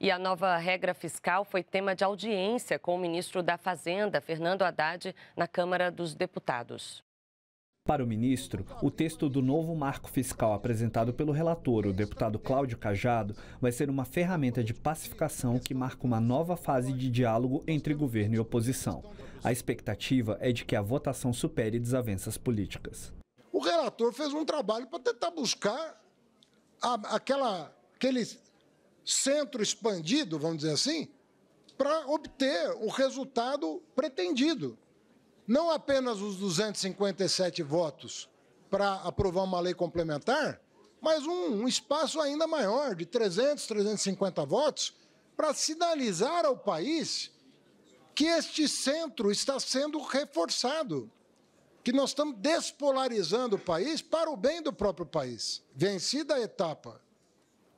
E a nova regra fiscal foi tema de audiência com o ministro da Fazenda, Fernando Haddad, na Câmara dos Deputados. Para o ministro, o texto do novo marco fiscal apresentado pelo relator, o deputado Cláudio Cajado, vai ser uma ferramenta de pacificação que marca uma nova fase de diálogo entre governo e oposição. A expectativa é de que a votação supere desavenças políticas. O relator fez um trabalho para tentar buscar a, aquela, aqueles centro expandido, vamos dizer assim, para obter o resultado pretendido. Não apenas os 257 votos para aprovar uma lei complementar, mas um, um espaço ainda maior, de 300, 350 votos, para sinalizar ao país que este centro está sendo reforçado, que nós estamos despolarizando o país para o bem do próprio país. Vencida a etapa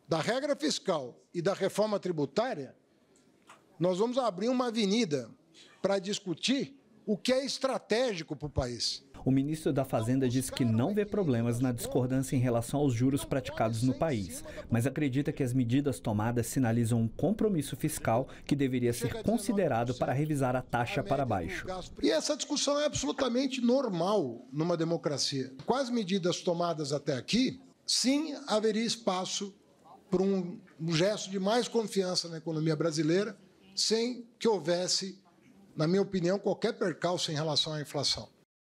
da regra fiscal e da reforma tributária, nós vamos abrir uma avenida para discutir o que é estratégico para o país. O ministro da Fazenda diz que não vê problemas na discordância em relação aos juros praticados no país, mas acredita que as medidas tomadas sinalizam um compromisso fiscal que deveria ser considerado para revisar a taxa para baixo. E essa discussão é absolutamente normal numa democracia. Com as medidas tomadas até aqui, sim haveria espaço por um, um gesto de mais confiança na economia brasileira, sem que houvesse, na minha opinião, qualquer percalço em relação à inflação.